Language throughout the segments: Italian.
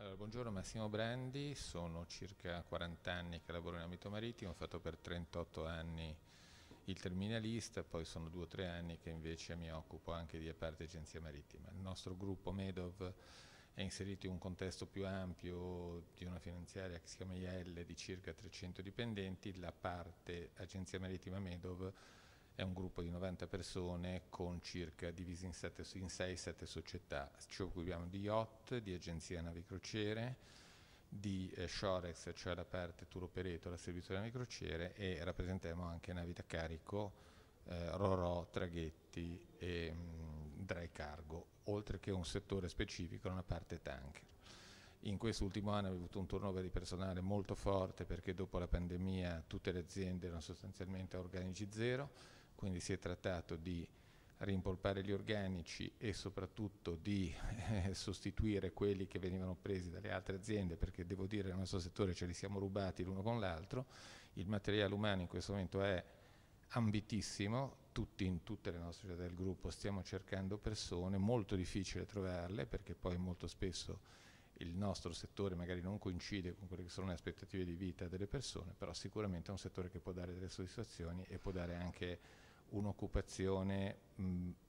Allora, buongiorno Massimo Brandi, sono circa 40 anni che lavoro in ambito marittimo, ho fatto per 38 anni il terminalista, poi sono 2-3 anni che invece mi occupo anche di parte agenzia marittima. Il nostro gruppo Medov è inserito in un contesto più ampio di una finanziaria che si chiama IL di circa 300 dipendenti, la parte agenzia marittima Medov è un gruppo di 90 persone con circa divisi in, 7, in 6-7 società. Ci occupiamo di yacht, di agenzia navi crociere, di eh, Shorex, cioè la parte tour operator, la servizio navi crociere e rappresentiamo anche navi da carico, eh, Rorò, traghetti e mh, mm, dry cargo, oltre che un settore specifico, una parte tanker. In quest'ultimo anno abbiamo avuto un turnover di personale molto forte perché dopo la pandemia tutte le aziende erano sostanzialmente a organici zero quindi si è trattato di rimpolpare gli organici e soprattutto di eh, sostituire quelli che venivano presi dalle altre aziende perché devo dire nel nostro settore ce li siamo rubati l'uno con l'altro, il materiale umano in questo momento è ambitissimo, tutti in tutte le nostre città del gruppo stiamo cercando persone, molto difficile trovarle perché poi molto spesso il nostro settore magari non coincide con quelle che sono le aspettative di vita delle persone, però sicuramente è un settore che può dare delle soddisfazioni e può dare anche un'occupazione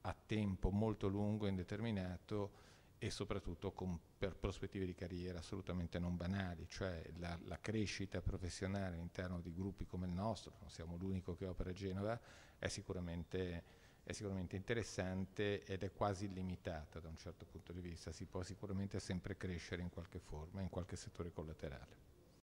a tempo molto lungo, e indeterminato e soprattutto con, per prospettive di carriera assolutamente non banali, cioè la, la crescita professionale all'interno di gruppi come il nostro, non siamo l'unico che opera a Genova, è sicuramente è sicuramente interessante ed è quasi illimitata da un certo punto di vista, si può sicuramente sempre crescere in qualche forma, in qualche settore collaterale.